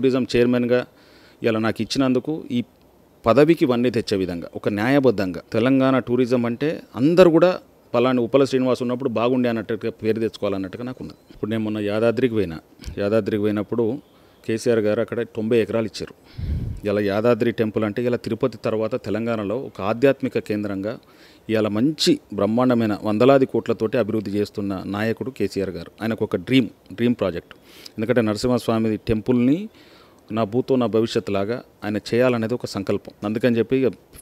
tourism చైర్మన్గా ఇలా నాకు ఇచ్చినందుకు ఈ పదవికి ఇవన్నీ తెచ్చే విధంగా ఒక న్యాయబద్ధంగా తెలంగాణ టూరిజం అంటే అందరు కూడా పలాని ఉపల శ్రీనివాస్ ఉన్నప్పుడు బాగుండే అన్నట్టుగా పేరు తెచ్చుకోవాలన్నట్టుగా నాకు ఉన్నది ఇప్పుడు నేను మొన్న యాదాద్రికి పోయినా యాదాద్రికి పోయినప్పుడు కేసీఆర్ గారు అక్కడ తొంభై ఎకరాలు ఇచ్చారు ఇలా యాదాద్రి టెంపుల్ అంటే ఇలా తిరుపతి తర్వాత తెలంగాణలో ఒక ఆధ్యాత్మిక కేంద్రంగా ఇలా మంచి బ్రహ్మాండమైన వందలాది కోట్లతోటి అభివృద్ధి చేస్తున్న నాయకుడు కేసీఆర్ గారు ఆయనకు ఒక డ్రీమ్ డ్రీమ్ ప్రాజెక్ట్ ఎందుకంటే నరసింహస్వామి టెంపుల్ని నా భూతో నా భవిష్యత్ లాగా ఆయన చేయాలనేది ఒక సంకల్పం అందుకని చెప్పి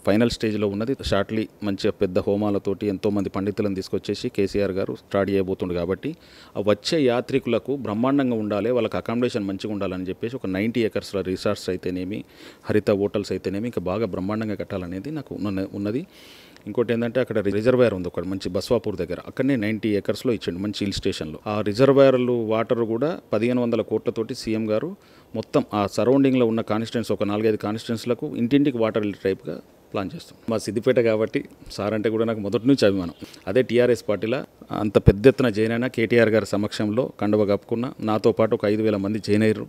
ఫైనల్ స్టేజ్లో ఉన్నది షార్ట్లీ మంచిగా పెద్ద హోమాలతోటి ఎంతోమంది పండితులను తీసుకొచ్చేసి కేసీఆర్ గారు స్టార్ట్ చేయబోతుండు కాబట్టి ఆ వచ్చే యాత్రికులకు బ్రహ్మాండంగా ఉండాలి వాళ్ళకి అకామిడేషన్ మంచిగా ఉండాలని చెప్పేసి ఒక నైంటీ ఏకర్స్లో రిసార్ట్స్ అయితేనేమి హరిత హోటల్స్ అయితేనేమి ఇంకా బాగా బ్రహ్మాండంగా కట్టాలనేది నాకు ఉన్నది ఇంకోటి ఏంటంటే అక్కడ రిజర్వాయర్ ఉంది ఒకటి మంచి బస్వాపూర్ దగ్గర అక్కడనే నైంటీ ఏకర్స్లో ఇచ్చిండు మంచి హిల్ స్టేషన్లో ఆ రిజర్వాయర్లు వాటర్ కూడా పదిహేను వందల కోట్లతోటి సీఎం గారు మొత్తం ఆ సరౌండింగ్లో ఉన్న కాన్స్టిట్యున్స్ ఒక నాలుగైదు కాన్స్టిట్యున్స్లకు ఇంటింటికి వాటర్ టైప్గా ప్లాన్ చేస్తాం మా సిద్దిపేట కాబట్టి సార్ అంటే కూడా నాకు మొదటి నుంచి అభిమానం అదే టీఆర్ఎస్ పార్టీలో అంత పెద్ద ఎత్తున జాయిన్ అయినా కేటీఆర్ గారి సమక్షంలో కండువ కప్పుకున్న నాతో పాటు ఒక ఐదు వేల మంది జైన్ అయ్యారు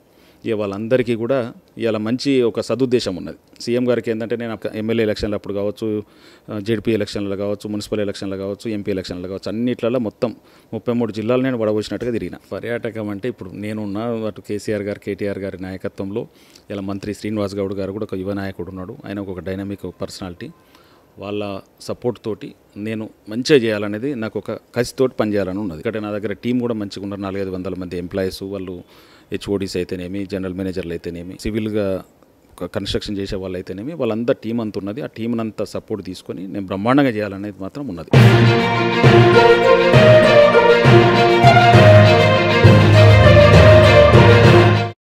ఇక వాళ్ళందరికీ కూడా ఇలా మంచి ఒక సదుద్దేశం ఉన్నది సీఎం గారికి ఏంటంటే నేను ఎమ్మెల్యే ఎలక్షన్లు అప్పుడు కావచ్చు జెడ్పీ ఎలక్షన్లు కావచ్చు మున్సిపల్ ఎలక్షన్లు కావచ్చు ఎంపీ ఎలక్షన్లు కావచ్చు అన్నిట్లలో మొత్తం ముప్పై మూడు జిల్లాలు నేను వడబోసినట్టుగా తిరిగిన పర్యాటకం అంటే ఇప్పుడు నేనున్న అటు కేసీఆర్ గారు కేటీఆర్ గారి నాయకత్వంలో ఇలా మంత్రి శ్రీనివాస్ గౌడ్ గారు కూడా ఒక యువ నాయకుడు ఉన్నాడు ఆయన ఒక డైనమిక్ పర్సనాలిటీ వాళ్ళ సపోర్ట్ తోటి నేను మంచిగా చేయాలనేది నాకు ఒక కసితోటి పనిచేయాలని ఉన్నది ఇక్కడ నా దగ్గర టీం కూడా మంచిగా ఉన్నారు నాలుగైదు వందల మంది ఎంప్లాయీస్ వాళ్ళు హెచ్ఓడీస్ అయితేనేమి జనరల్ మేనేజర్లు అయితేనేమి సివిల్గా కన్స్ట్రక్షన్ చేసే వాళ్ళు అయితేనేమి వాళ్ళంతా టీం అంత ఉన్నది ఆ టీం అంతా సపోర్ట్ తీసుకొని నేను బ్రహ్మాండంగా చేయాలనేది మాత్రం ఉన్నది